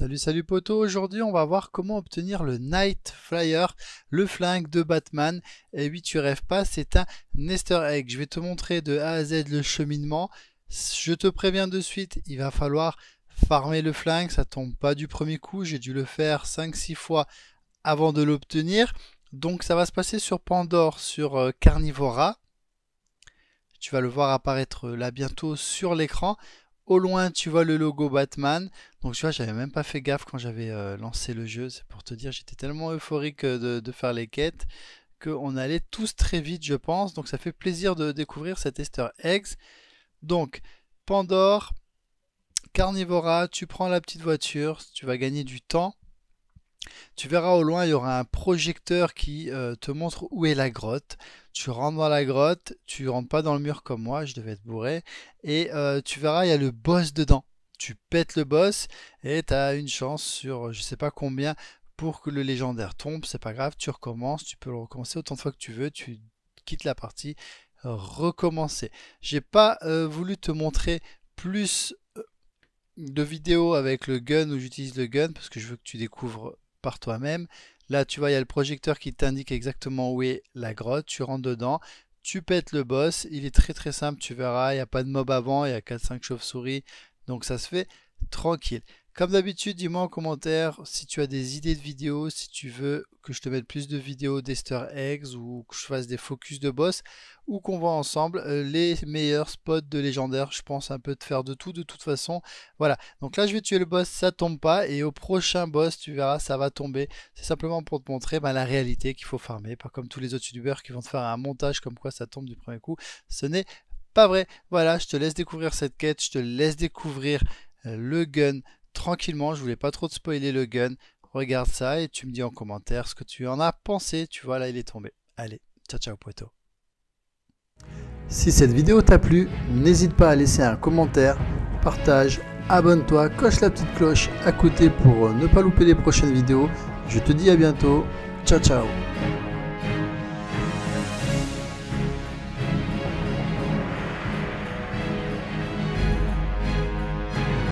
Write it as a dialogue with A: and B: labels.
A: Salut salut poto, aujourd'hui on va voir comment obtenir le Night Flyer, le flingue de Batman. Et eh oui tu rêves pas, c'est un Nester Egg. Je vais te montrer de A à Z le cheminement. Je te préviens de suite, il va falloir farmer le flingue, ça tombe pas du premier coup. J'ai dû le faire 5-6 fois avant de l'obtenir. Donc ça va se passer sur Pandore, sur euh, Carnivora. Tu vas le voir apparaître euh, là bientôt sur l'écran. Au loin, tu vois le logo Batman. Donc tu vois, j'avais même pas fait gaffe quand j'avais euh, lancé le jeu. C'est pour te dire, j'étais tellement euphorique euh, de, faire les quêtes qu'on allait tous très vite, je pense. Donc ça fait plaisir de découvrir cet Easter Eggs. Donc, Pandore, Carnivora, tu prends la petite voiture, tu vas gagner du temps. Tu verras au loin, il y aura un projecteur qui euh, te montre où est la grotte. Tu rentres dans la grotte, tu rentres pas dans le mur comme moi, je devais être bourré. Et euh, tu verras, il y a le boss dedans. Tu pètes le boss et tu as une chance sur je sais pas combien pour que le légendaire tombe. C'est pas grave, tu recommences, tu peux le recommencer autant de fois que tu veux. Tu quittes la partie, recommencer. J'ai pas euh, voulu te montrer plus de vidéos avec le gun où j'utilise le gun parce que je veux que tu découvres par toi-même. Là, tu vois, il y a le projecteur qui t'indique exactement où est la grotte. Tu rentres dedans, tu pètes le boss. Il est très très simple, tu verras. Il n'y a pas de mob avant, il y a 4-5 chauves-souris. Donc ça se fait tranquille. Comme d'habitude, dis-moi en commentaire si tu as des idées de vidéos, si tu veux que je te mette plus de vidéos d'Easter Eggs ou que je fasse des focus de boss ou qu'on voit ensemble euh, les meilleurs spots de légendaires. Je pense un peu de faire de tout de toute façon. Voilà, donc là je vais tuer le boss, ça tombe pas et au prochain boss, tu verras, ça va tomber. C'est simplement pour te montrer bah, la réalité qu'il faut farmer, pas comme tous les autres youtubeurs qui vont te faire un montage comme quoi ça tombe du premier coup. Ce n'est pas vrai. Voilà, je te laisse découvrir cette quête, je te laisse découvrir euh, le gun tranquillement, je voulais pas trop te spoiler le gun. Regarde ça et tu me dis en commentaire ce que tu en as pensé. Tu vois, là, il est tombé. Allez, ciao, ciao, poteau. Si cette vidéo t'a plu, n'hésite pas à laisser un commentaire, partage, abonne-toi, coche la petite cloche à côté pour euh, ne pas louper les prochaines vidéos. Je te dis à bientôt. Ciao, ciao